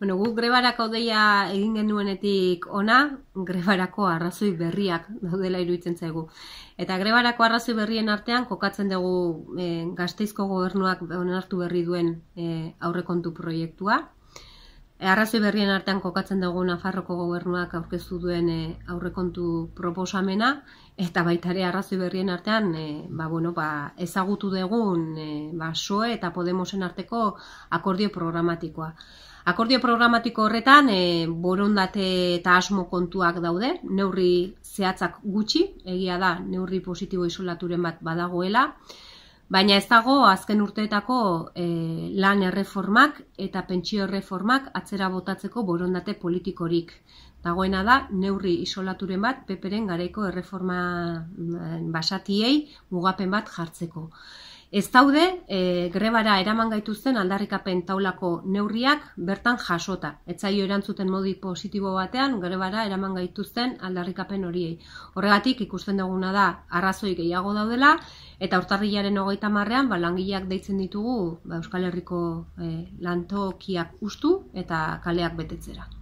Bueno, gu grebarako deia egin genuenetik ona, grebarako arrazoi berriak daudela iruditzen zaigu. Eta grebarako arrazoi berrien artean kokatzen dugu eh, gazteizko gobernuak onartu berri duen eh, aurrekontu proiektua. Arrazoi berrien artean kokatzen dugu Nafarroko gobernuak aurkeztu duen eh, aurrekontu proposamena eta baita ere arrazoi berrien artean eh, ba, bueno, ba, ezagutu dugun e, soe eta Podemosen arteko akordio programatikoa. Akordio programatiko horretan borondate eta asmo kontuak daude, neurri zehatzak gutxi, egia da neurri positibo izolaturen bat badagoela, Baina ez dago azken urteetako e, lan erreformak eta pentsio erreformak atzera botatzeko borondate politikorik. Dagoena da, neurri isolaturen bat, peperen gareko erreforma mm, basatiei mugapen bat jartzeko. Ez daude, e, grebara eraman gaituzten aldarrikapen taulako neurriak bertan jasota. Ez zaio erantzuten modi positibo batean, grebara eraman gaituzten aldarrikapen horiei. Horregatik, ikusten duguna da, arrazoi gehiago daudela, Eta urtarrilaren hogeita marrean, ba, langileak deitzen ditugu ba, Euskal Herriko eh, lantokiak ustu eta kaleak betetzera.